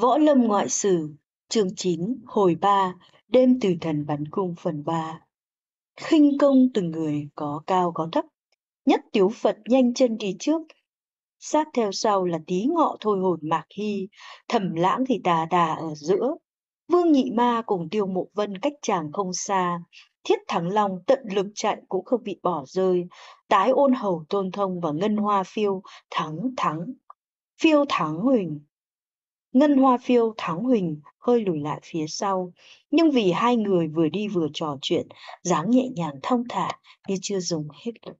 Võ Lâm Ngoại Sử, chương 9, hồi 3, đêm từ thần bắn cung phần 3. khinh công từng người có cao có thấp, nhất tiểu Phật nhanh chân đi trước, sát theo sau là tí ngọ thôi hồn mạc hy, thẩm lãng thì tà tà ở giữa. Vương Nhị Ma cùng Tiêu Mộ Vân cách chàng không xa, Thiết Thắng Long tận lực chạy cũng không bị bỏ rơi, tái ôn hầu tôn thông và ngân hoa phiêu thắng thắng. Phiêu thắng huỳnh Ngân Hoa Phiêu Thắng Huỳnh hơi lùi lại phía sau, nhưng vì hai người vừa đi vừa trò chuyện, dáng nhẹ nhàng thông thả như chưa dùng hết lực.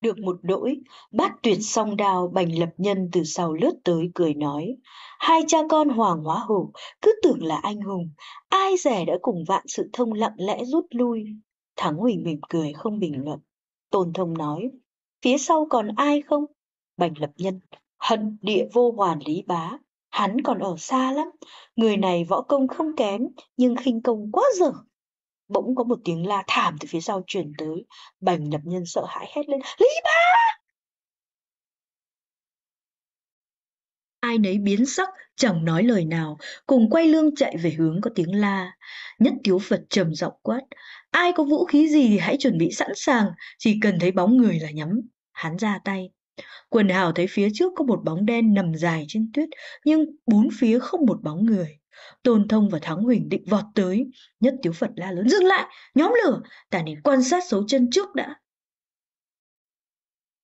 Được một đỗi, bát tuyệt song đào bành lập nhân từ sau lướt tới cười nói. Hai cha con Hoàng Hóa Hổ cứ tưởng là anh hùng, ai rẻ đã cùng vạn sự thông lặng lẽ rút lui. Thắng Huỳnh mỉm cười không bình luận. Tôn Thông nói, phía sau còn ai không? Bành lập nhân hận địa vô hoàn lý bá hắn còn ở xa lắm người này võ công không kém nhưng khinh công quá dở bỗng có một tiếng la thảm từ phía sau truyền tới bành lập nhân sợ hãi hét lên lý bá ai nấy biến sắc chẳng nói lời nào cùng quay lưng chạy về hướng có tiếng la nhất tiếu phật trầm giọng quát ai có vũ khí gì thì hãy chuẩn bị sẵn sàng chỉ cần thấy bóng người là nhắm hắn ra tay Quần hào thấy phía trước có một bóng đen nằm dài trên tuyết, nhưng bốn phía không một bóng người. Tôn Thông và Thắng Huỳnh định vọt tới, nhất tiếu Phật la lớn dừng lại, nhóm lửa, ta nên quan sát dấu chân trước đã.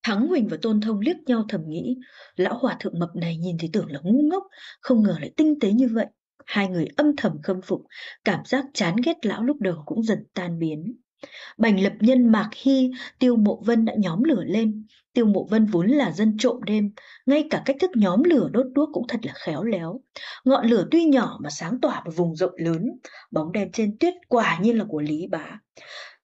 Thắng Huỳnh và Tôn Thông liếc nhau thầm nghĩ, lão hòa thượng mập này nhìn thì tưởng là ngu ngốc, không ngờ lại tinh tế như vậy. Hai người âm thầm khâm phục, cảm giác chán ghét lão lúc đầu cũng dần tan biến. Bành lập nhân Mạc Hy, Tiêu Mộ Vân đã nhóm lửa lên, Tiêu Mộ Vân vốn là dân trộm đêm, ngay cả cách thức nhóm lửa đốt đuốc cũng thật là khéo léo. Ngọn lửa tuy nhỏ mà sáng tỏa một vùng rộng lớn, bóng đen trên tuyết quả như là của Lý Bá.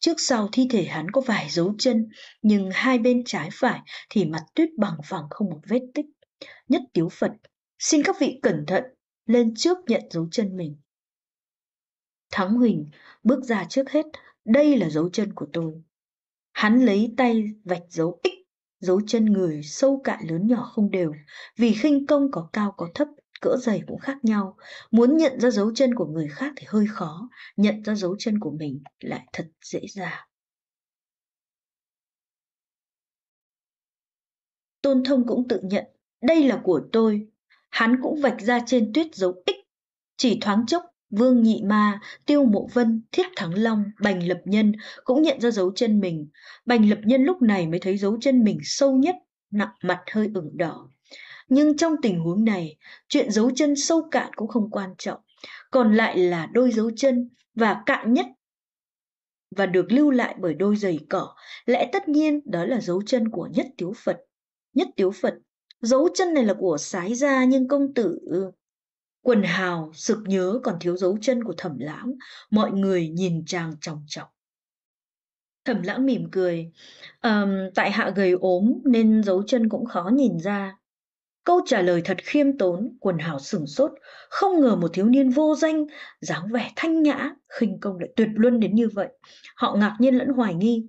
Trước sau thi thể hắn có vài dấu chân, nhưng hai bên trái phải thì mặt tuyết bằng phẳng không một vết tích. Nhất Tiếu Phật, xin các vị cẩn thận, lên trước nhận dấu chân mình. Thắng Huỳnh bước ra trước hết, đây là dấu chân của tôi. Hắn lấy tay vạch dấu ích dấu chân người sâu cạn lớn nhỏ không đều, vì khinh công có cao có thấp, cỡ dày cũng khác nhau. Muốn nhận ra dấu chân của người khác thì hơi khó, nhận ra dấu chân của mình lại thật dễ dàng. Tôn Thông cũng tự nhận, đây là của tôi. Hắn cũng vạch ra trên tuyết dấu ích, chỉ thoáng chốc Vương Nhị Ma, Tiêu Mộ Vân, Thiết Thắng Long, Bành Lập Nhân cũng nhận ra dấu chân mình. Bành Lập Nhân lúc này mới thấy dấu chân mình sâu nhất, nặng mặt hơi ửng đỏ. Nhưng trong tình huống này, chuyện dấu chân sâu cạn cũng không quan trọng. Còn lại là đôi dấu chân và cạn nhất và được lưu lại bởi đôi giày cỏ, lẽ tất nhiên đó là dấu chân của Nhất Tiếu Phật. Nhất Tiếu Phật, dấu chân này là của Sái Gia nhưng công tử ừ, Quần hào, sực nhớ còn thiếu dấu chân của thẩm lãng, mọi người nhìn chàng trọng trọng. Thẩm lãng mỉm cười, um, tại hạ gầy ốm nên dấu chân cũng khó nhìn ra. Câu trả lời thật khiêm tốn, quần hào sửng sốt, không ngờ một thiếu niên vô danh, dáng vẻ thanh nhã, khinh công lại tuyệt luân đến như vậy. Họ ngạc nhiên lẫn hoài nghi,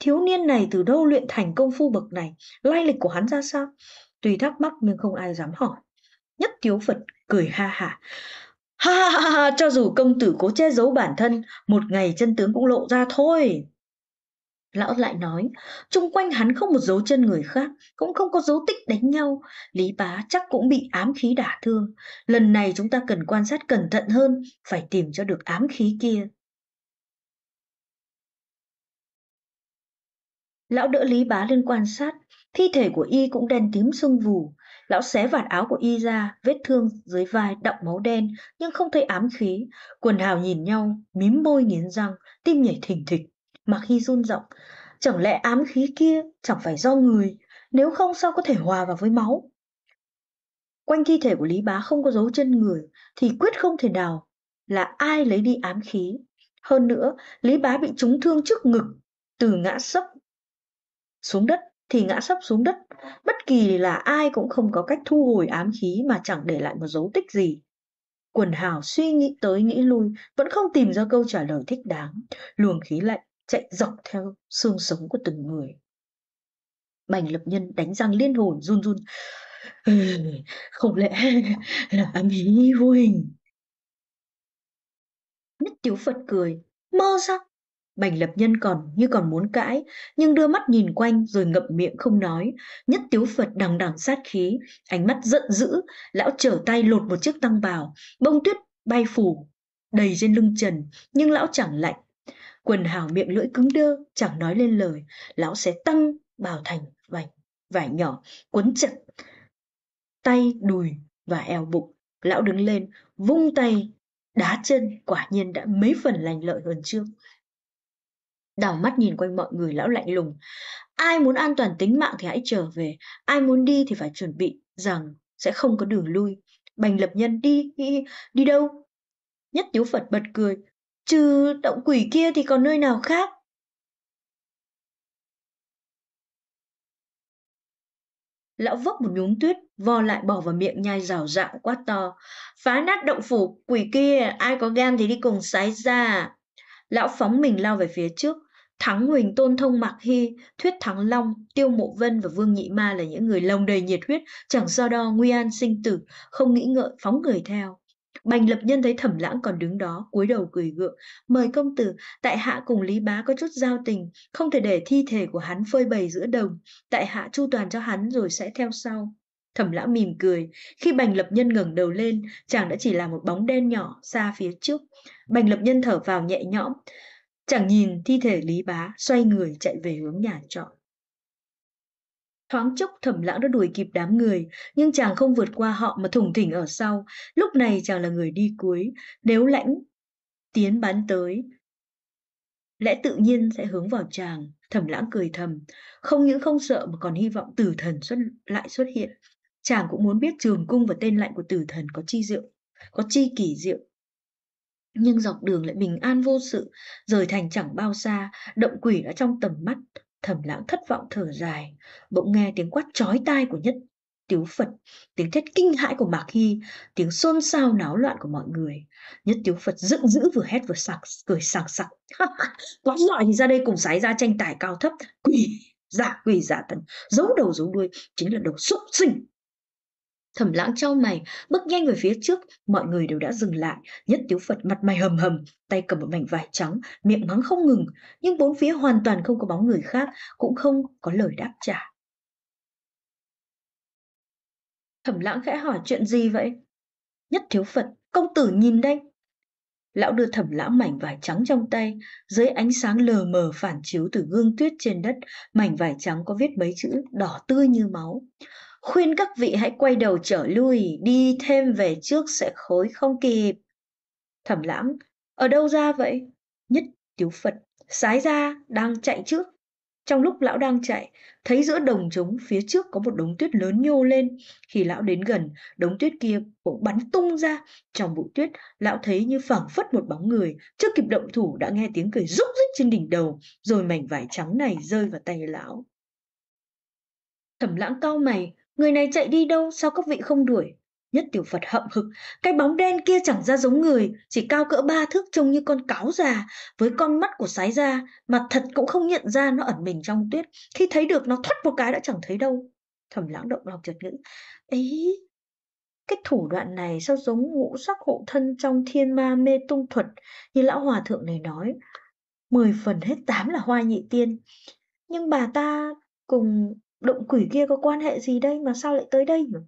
thiếu niên này từ đâu luyện thành công phu bậc này, lai lịch của hắn ra sao? Tùy thắc mắc nhưng không ai dám hỏi. Nhất thiếu Phật cười ha hả. Ha ha ha, ha, cho dù công tử cố che giấu bản thân, một ngày chân tướng cũng lộ ra thôi. Lão lại nói, chung quanh hắn không một dấu chân người khác, cũng không có dấu tích đánh nhau. Lý bá chắc cũng bị ám khí đả thương. Lần này chúng ta cần quan sát cẩn thận hơn, phải tìm cho được ám khí kia. Lão đỡ Lý bá lên quan sát, thi thể của y cũng đen tím sưng vù. Lão xé vạt áo của y ra, vết thương dưới vai đọng máu đen nhưng không thấy ám khí. Quần hào nhìn nhau, mím môi nghiến răng, tim nhảy thình thịch. Mặc khi run giọng, chẳng lẽ ám khí kia chẳng phải do người, nếu không sao có thể hòa vào với máu. Quanh thi thể của Lý Bá không có dấu chân người thì quyết không thể nào là ai lấy đi ám khí. Hơn nữa, Lý Bá bị trúng thương trước ngực, từ ngã sấp xuống đất thì ngã sấp xuống đất. Bất kỳ là ai cũng không có cách thu hồi ám khí mà chẳng để lại một dấu tích gì. Quần hào suy nghĩ tới nghĩ lui, vẫn không tìm ra câu trả lời thích đáng. Luồng khí lạnh chạy dọc theo xương sống của từng người. Bành lập nhân đánh răng liên hồn run run. Ừ, không lẽ là ám khí vô hình? Nhất Tiểu Phật cười. Mơ sao? Bành lập nhân còn như còn muốn cãi, nhưng đưa mắt nhìn quanh rồi ngậm miệng không nói. Nhất tiếu Phật đằng đằng sát khí, ánh mắt giận dữ, lão trở tay lột một chiếc tăng bào, bông tuyết bay phủ, đầy trên lưng trần, nhưng lão chẳng lạnh. Quần hào miệng lưỡi cứng đơ, chẳng nói lên lời, lão sẽ tăng bào thành vành, vải nhỏ, quấn chặt, tay, đùi và eo bụng. Lão đứng lên, vung tay, đá chân quả nhiên đã mấy phần lành lợi hơn trước đảo mắt nhìn quanh mọi người lão lạnh lùng. Ai muốn an toàn tính mạng thì hãy trở về, ai muốn đi thì phải chuẩn bị rằng sẽ không có đường lui. Bành lập nhân đi, đi, đi đâu? Nhất tiếu Phật bật cười, trừ động quỷ kia thì còn nơi nào khác? Lão vấp một nhúng tuyết, vò lại bỏ vào miệng nhai rào rạng quá to. Phá nát động phủ, quỷ kia, ai có gan thì đi cùng sái ra. Lão phóng mình lao về phía trước, Thắng Huỳnh Tôn Thông Mạc Hy, Thuyết Thắng Long, Tiêu Mộ Vân và Vương Nhị Ma là những người lòng đầy nhiệt huyết, chẳng so đo nguy an sinh tử, không nghĩ ngợi phóng người theo. Bành lập nhân thấy thẩm lãng còn đứng đó, cúi đầu cười gượng, mời công tử, tại hạ cùng Lý Bá có chút giao tình, không thể để thi thể của hắn phơi bày giữa đồng, tại hạ chu toàn cho hắn rồi sẽ theo sau. Thẩm lãng mỉm cười, khi bành lập nhân ngẩng đầu lên, chàng đã chỉ là một bóng đen nhỏ xa phía trước. Bành lập nhân thở vào nhẹ nhõm, Chẳng nhìn thi thể Lý Bá xoay người chạy về hướng nhà trọ. Thoáng chốc thẩm lãng đã đuổi kịp đám người, nhưng chàng không vượt qua họ mà thủng thỉnh ở sau. Lúc này chàng là người đi cuối, nếu lãnh tiến bắn tới, lẽ tự nhiên sẽ hướng vào chàng. Thẩm lãng cười thầm, không những không sợ mà còn hy vọng tử thần xuất lại xuất hiện. Chàng cũng muốn biết trường cung và tên lạnh của tử thần có chi diệu, có chi kỳ diệu nhưng dọc đường lại bình an vô sự, rời thành chẳng bao xa, động quỷ đã trong tầm mắt, thẩm lãng thất vọng thở dài, bỗng nghe tiếng quát chói tai của nhất tiếu Phật, tiếng thét kinh hãi của Mạc Hy, tiếng xôn xao náo loạn của mọi người. Nhất tiếu Phật giận dữ vừa hét vừa sặc, cười sảng sặc. quá loại thì ra đây cùng sái ra tranh tài cao thấp, quỷ, giả dạ, quỷ giả dạ tần, giấu đầu giấu đuôi, chính là đầu xúc sinh. Thẩm lãng trao mày, bước nhanh về phía trước, mọi người đều đã dừng lại. Nhất tiếu Phật mặt mày hầm hầm, tay cầm một mảnh vải trắng, miệng mắng không ngừng. Nhưng bốn phía hoàn toàn không có bóng người khác, cũng không có lời đáp trả. Thẩm lãng khẽ hỏi chuyện gì vậy? Nhất thiếu Phật, công tử nhìn đây. Lão đưa thẩm lãng mảnh vải trắng trong tay, dưới ánh sáng lờ mờ phản chiếu từ gương tuyết trên đất, mảnh vải trắng có viết mấy chữ đỏ tươi như máu khuyên các vị hãy quay đầu trở lui, đi thêm về trước sẽ khối không kịp. Thẩm lãng, ở đâu ra vậy? Nhất tiểu Phật, sái ra, đang chạy trước. Trong lúc lão đang chạy, thấy giữa đồng trống phía trước có một đống tuyết lớn nhô lên. Khi lão đến gần, đống tuyết kia cũng bắn tung ra. Trong bụi tuyết, lão thấy như phảng phất một bóng người. Chưa kịp động thủ đã nghe tiếng cười rúc rích trên đỉnh đầu, rồi mảnh vải trắng này rơi vào tay lão. Thẩm lãng cao mày, Người này chạy đi đâu sao các vị không đuổi? Nhất tiểu Phật hậm hực, cái bóng đen kia chẳng ra giống người, chỉ cao cỡ ba thước trông như con cáo già, với con mắt của sái ra, mà thật cũng không nhận ra nó ẩn mình trong tuyết. Khi thấy được nó thoát một cái đã chẳng thấy đâu. Thẩm lãng động lòng chợt nghĩ, ấy, cái thủ đoạn này sao giống ngũ sắc hộ thân trong thiên ma mê tung thuật như lão hòa thượng này nói. Mười phần hết tám là hoa nhị tiên. Nhưng bà ta cùng Động quỷ kia có quan hệ gì đây mà sao lại tới đây nhỉ?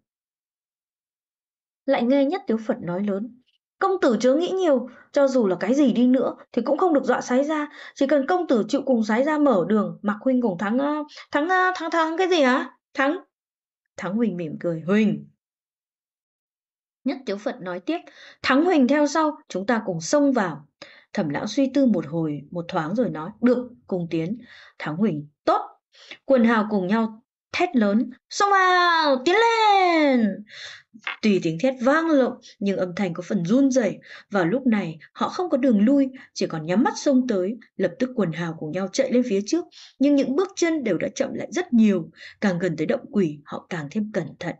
Lại nghe nhất tiếu Phật nói lớn. Công tử chớ nghĩ nhiều, cho dù là cái gì đi nữa thì cũng không được dọa sái ra. Chỉ cần công tử chịu cùng sái ra mở đường, mặc huynh cùng thắng, thắng, thắng, thắng cái gì hả? Thắng. Thắng Huỳnh mỉm cười. Huỳnh, Nhất Tiếu Phật nói tiếp, Thắng Huỳnh theo sau, chúng ta cùng xông vào. Thẩm lão suy tư một hồi, một thoáng rồi nói, được, cùng tiến. Thắng Huỳnh, tốt, Quần hào cùng nhau thét lớn, xông vào, tiến lên. Tùy tiếng thét vang lộng nhưng âm thanh có phần run rẩy. Vào lúc này họ không có đường lui, chỉ còn nhắm mắt xông tới. Lập tức quần hào cùng nhau chạy lên phía trước, nhưng những bước chân đều đã chậm lại rất nhiều. Càng gần tới động quỷ, họ càng thêm cẩn thận.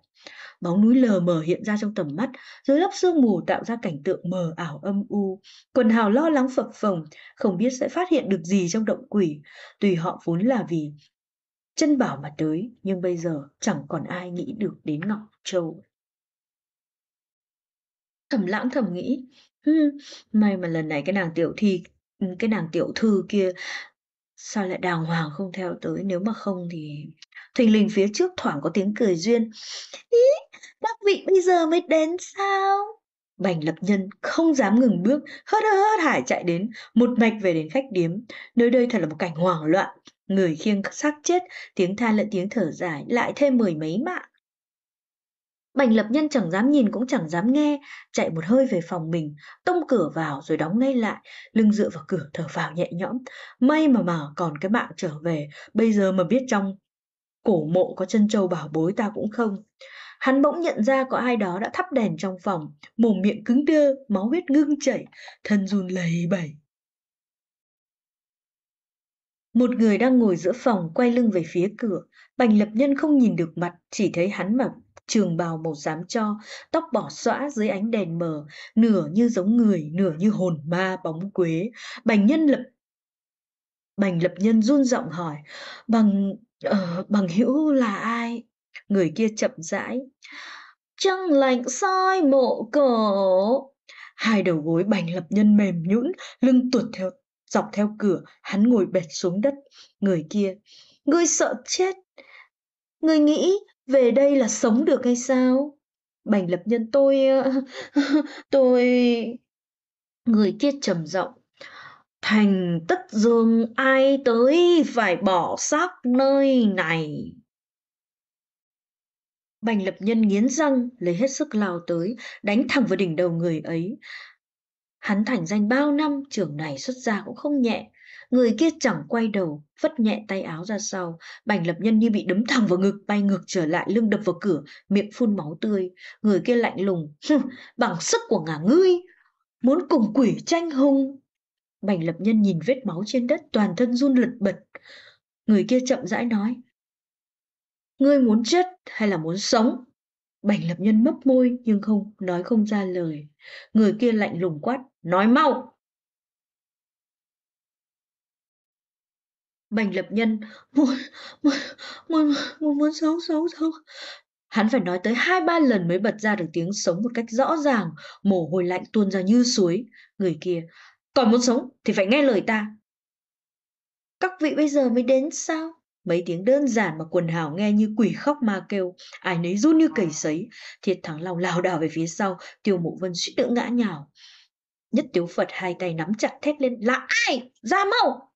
Bóng núi lờ mờ hiện ra trong tầm mắt, dưới lớp sương mù tạo ra cảnh tượng mờ ảo âm u. Quần hào lo lắng phập phồng, không biết sẽ phát hiện được gì trong động quỷ. Tùy họ vốn là vì chân bảo mà tới nhưng bây giờ chẳng còn ai nghĩ được đến Ngọc Châu. Thẩm lãng thầm nghĩ, may mà lần này cái nàng tiểu thi, cái nàng tiểu thư kia sao lại đàng hoàng không theo tới nếu mà không thì thình lình phía trước thoảng có tiếng cười duyên ý các vị bây giờ mới đến sao bành lập nhân không dám ngừng bước hớt hớt hải chạy đến một mạch về đến khách điếm nơi đây thật là một cảnh hoảng loạn người khiêng xác chết, tiếng than lẫn tiếng thở dài lại thêm mười mấy mạng. Bành lập nhân chẳng dám nhìn cũng chẳng dám nghe, chạy một hơi về phòng mình, tông cửa vào rồi đóng ngay lại, lưng dựa vào cửa thở vào nhẹ nhõm. May mà mà còn cái mạng trở về, bây giờ mà biết trong cổ mộ có chân châu bảo bối ta cũng không. Hắn bỗng nhận ra có ai đó đã thắp đèn trong phòng, mồm miệng cứng đơ, máu huyết ngưng chảy, thân run lầy bẩy. Một người đang ngồi giữa phòng quay lưng về phía cửa, Bành Lập Nhân không nhìn được mặt, chỉ thấy hắn mặc trường bào màu xám cho, tóc bỏ xõa dưới ánh đèn mờ, nửa như giống người, nửa như hồn ma bóng quế. Bành Nhân lập Bành Lập Nhân run giọng hỏi, bằng uh, bằng hữu là ai? Người kia chậm rãi, trăng lạnh soi mộ cổ. Hai đầu gối bành lập nhân mềm nhũn, lưng tuột theo dọc theo cửa, hắn ngồi bệt xuống đất. Người kia, ngươi sợ chết. Ngươi nghĩ về đây là sống được hay sao? Bành lập nhân tôi... tôi... Người kia trầm giọng Thành tất dương ai tới phải bỏ xác nơi này. Bành lập nhân nghiến răng, lấy hết sức lao tới, đánh thẳng vào đỉnh đầu người ấy. Hắn thành danh bao năm trưởng này xuất ra cũng không nhẹ. Người kia chẳng quay đầu, vất nhẹ tay áo ra sau. Bành lập nhân như bị đấm thẳng vào ngực, bay ngược trở lại, lưng đập vào cửa, miệng phun máu tươi. Người kia lạnh lùng, bằng sức của ngả ngươi, muốn cùng quỷ tranh hùng. Bành lập nhân nhìn vết máu trên đất, toàn thân run lật bật. Người kia chậm rãi nói, ngươi muốn chết hay là muốn sống? Bành lập nhân mấp môi nhưng không nói không ra lời. Người kia lạnh lùng quát, nói mau. Bành lập nhân muốn, muốn, muốn, muốn, muốn sống sống sống. Hắn phải nói tới hai ba lần mới bật ra được tiếng sống một cách rõ ràng, mồ hôi lạnh tuôn ra như suối. Người kia, còn muốn sống thì phải nghe lời ta. Các vị bây giờ mới đến sao? mấy tiếng đơn giản mà quần hào nghe như quỷ khóc ma kêu ai nấy run như cầy sấy thiệt thắng lòng lao đảo về phía sau tiêu mộ vân suýt nữa ngã nhào nhất tiếu phật hai tay nắm chặt thét lên là ai ra mau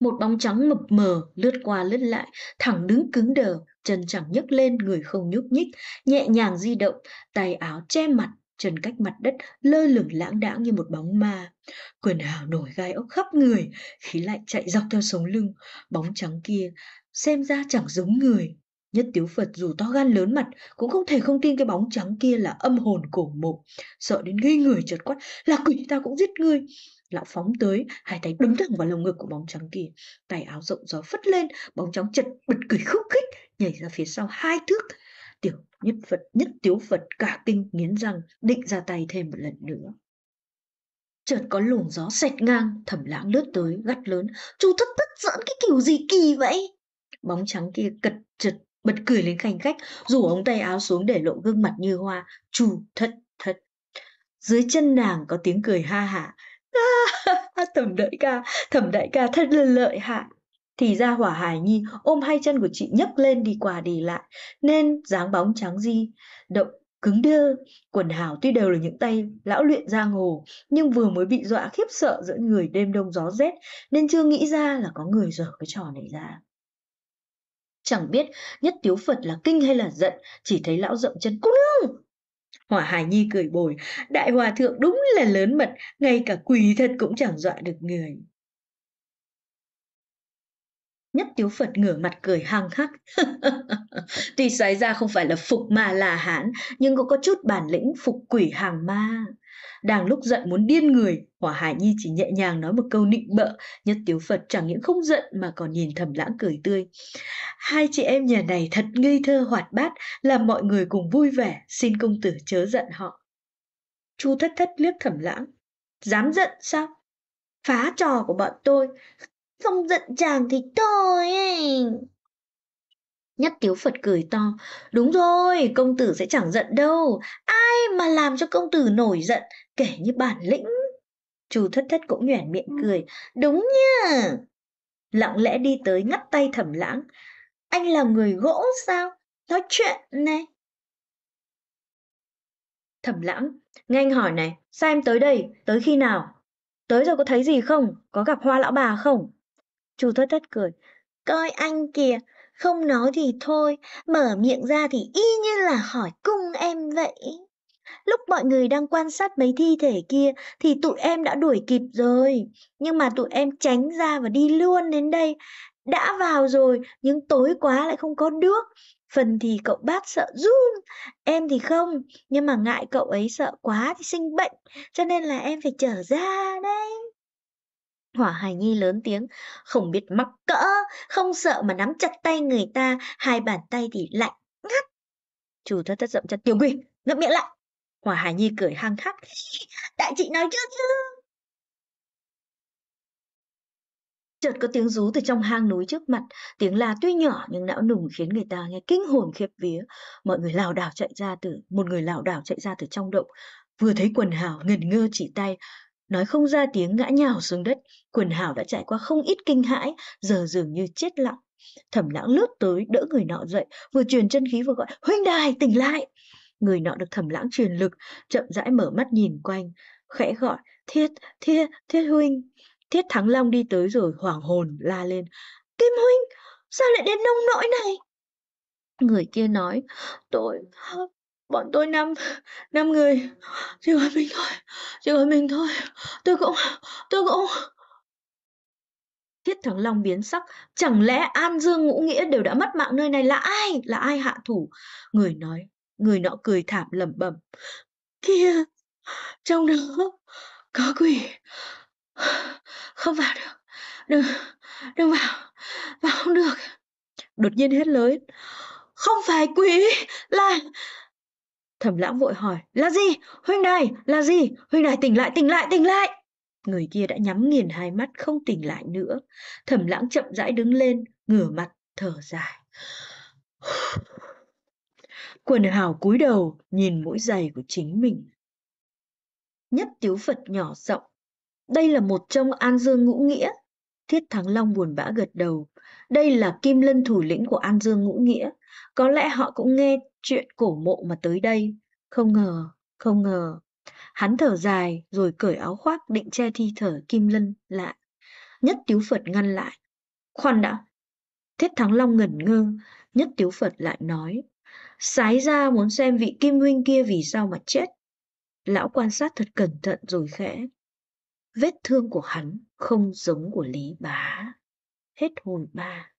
một bóng trắng mập mờ lướt qua lướt lại thẳng đứng cứng đờ chân chẳng nhấc lên người không nhúc nhích nhẹ nhàng di động tay áo che mặt trần cách mặt đất lơ lửng lãng đãng như một bóng ma. Quần hào nổi gai ốc khắp người, khí lạnh chạy dọc theo sống lưng, bóng trắng kia xem ra chẳng giống người. Nhất tiếu Phật dù to gan lớn mặt cũng không thể không tin cái bóng trắng kia là âm hồn cổ mộ. Sợ đến ngây người chợt quát là quỷ ta cũng giết ngươi. Lão phóng tới, hai tay đấm thẳng vào lồng ngực của bóng trắng kia. Tay áo rộng gió phất lên, bóng trắng chật bật cười khúc khích, nhảy ra phía sau hai thước tiểu nhất Phật nhất tiếu Phật cả kinh nghiến răng định ra tay thêm một lần nữa. Chợt có luồng gió xẹt ngang, thẩm lãng lướt tới, gắt lớn. Chú thất thất giỡn cái kiểu gì kỳ vậy? Bóng trắng kia cật chật bật cười lên khanh khách, rủ ống tay áo xuống để lộ gương mặt như hoa. chu thất thất. Dưới chân nàng có tiếng cười ha hả. À, thẩm đại ca, thẩm đại ca thật là lợi hại thì ra hỏa hải nhi ôm hai chân của chị nhấc lên đi qua đi lại nên dáng bóng trắng di động cứng đơ quần hào tuy đều là những tay lão luyện giang hồ nhưng vừa mới bị dọa khiếp sợ giữa người đêm đông gió rét nên chưa nghĩ ra là có người dở cái trò này ra chẳng biết nhất tiếu phật là kinh hay là giận chỉ thấy lão rộng chân cô nương hỏa hải nhi cười bồi đại hòa thượng đúng là lớn mật ngay cả quỳ thật cũng chẳng dọa được người Nhất tiếu Phật ngửa mặt cười hăng hắc. Tuy xoáy ra không phải là phục mà là hán, nhưng cũng có chút bản lĩnh phục quỷ hàng ma. Đang lúc giận muốn điên người, Hỏa Hải Nhi chỉ nhẹ nhàng nói một câu nịnh bợ, Nhất Tiếu Phật chẳng những không giận mà còn nhìn thầm lãng cười tươi. Hai chị em nhà này thật ngây thơ hoạt bát, làm mọi người cùng vui vẻ, xin công tử chớ giận họ. Chu thất thất liếc thầm lãng. Dám giận sao? Phá trò của bọn tôi, không giận chàng thì thôi ấy. Nhất tiếu Phật cười to, đúng rồi, công tử sẽ chẳng giận đâu, ai mà làm cho công tử nổi giận, kể như bản lĩnh. Chu thất thất cũng nhoẻn miệng ừ. cười, đúng nha. Lặng lẽ đi tới ngắt tay thẩm lãng, anh là người gỗ sao, nói chuyện này. Thẩm lãng, nghe anh hỏi này, sao em tới đây, tới khi nào? Tới rồi có thấy gì không, có gặp hoa lão bà không? chú thất thất cười. Coi anh kìa, không nói thì thôi, mở miệng ra thì y như là hỏi cung em vậy. Lúc mọi người đang quan sát mấy thi thể kia thì tụi em đã đuổi kịp rồi. Nhưng mà tụi em tránh ra và đi luôn đến đây. Đã vào rồi nhưng tối quá lại không có nước. Phần thì cậu bác sợ run, em thì không. Nhưng mà ngại cậu ấy sợ quá thì sinh bệnh. Cho nên là em phải trở ra đấy. Hỏa Hải Nhi lớn tiếng, không biết mắc cỡ, không sợ mà nắm chặt tay người ta, hai bàn tay thì lạnh ngắt. Chủ thất thất giọng chặt Tiểu Quỳ, ngậm miệng lại. Hỏa Hải Nhi cười hăng hắc, đại chị nói trước chứ. Chợt có tiếng rú từ trong hang núi trước mặt, tiếng la tuy nhỏ nhưng não nùng khiến người ta nghe kinh hồn khiếp vía. Mọi người lảo đảo chạy ra từ, một người lảo đảo chạy ra từ trong động, vừa thấy quần hào ngẩn ngơ chỉ tay, Nói không ra tiếng ngã nhào xuống đất, quần hảo đã trải qua không ít kinh hãi, giờ dường như chết lặng. Thẩm lãng lướt tới, đỡ người nọ dậy, vừa truyền chân khí vừa gọi, huynh đài, tỉnh lại. Người nọ được thẩm lãng truyền lực, chậm rãi mở mắt nhìn quanh, khẽ gọi, thiết, thiết, thiết huynh. Thiết Thắng Long đi tới rồi hoảng hồn la lên, Kim huynh, sao lại đến nông nỗi này? Người kia nói, tôi, bọn tôi năm năm người chỉ có mình thôi chỉ có mình thôi tôi cũng tôi cũng thiết thắng long biến sắc chẳng lẽ an dương ngũ nghĩa đều đã mất mạng nơi này là ai là ai hạ thủ người nói người nọ cười thảm lẩm bẩm kia trong đó có quỷ không vào được đừng đừng vào vào không được đột nhiên hết lớn không phải quỷ là Thẩm lãng vội hỏi, là gì? Huynh đài, là gì? Huynh đài tỉnh lại, tỉnh lại, tỉnh lại! Người kia đã nhắm nghiền hai mắt không tỉnh lại nữa. Thẩm lãng chậm rãi đứng lên, ngửa mặt, thở dài. Quần hào cúi đầu, nhìn mũi giày của chính mình. Nhất tiếu Phật nhỏ rộng. Đây là một trong An Dương Ngũ Nghĩa, Thiết Thắng Long buồn bã gật đầu. Đây là kim lân thủ lĩnh của An Dương Ngũ Nghĩa. Có lẽ họ cũng nghe chuyện cổ mộ mà tới đây. Không ngờ, không ngờ. Hắn thở dài rồi cởi áo khoác định che thi thở kim lân lại. Nhất Tiếu Phật ngăn lại. Khoan đã. Thiết Thắng Long ngẩn ngơ. Nhất Tiếu Phật lại nói. Sái ra muốn xem vị kim huynh kia vì sao mà chết. Lão quan sát thật cẩn thận rồi khẽ. Vết thương của hắn không giống của Lý Bá. Hết hồn ba.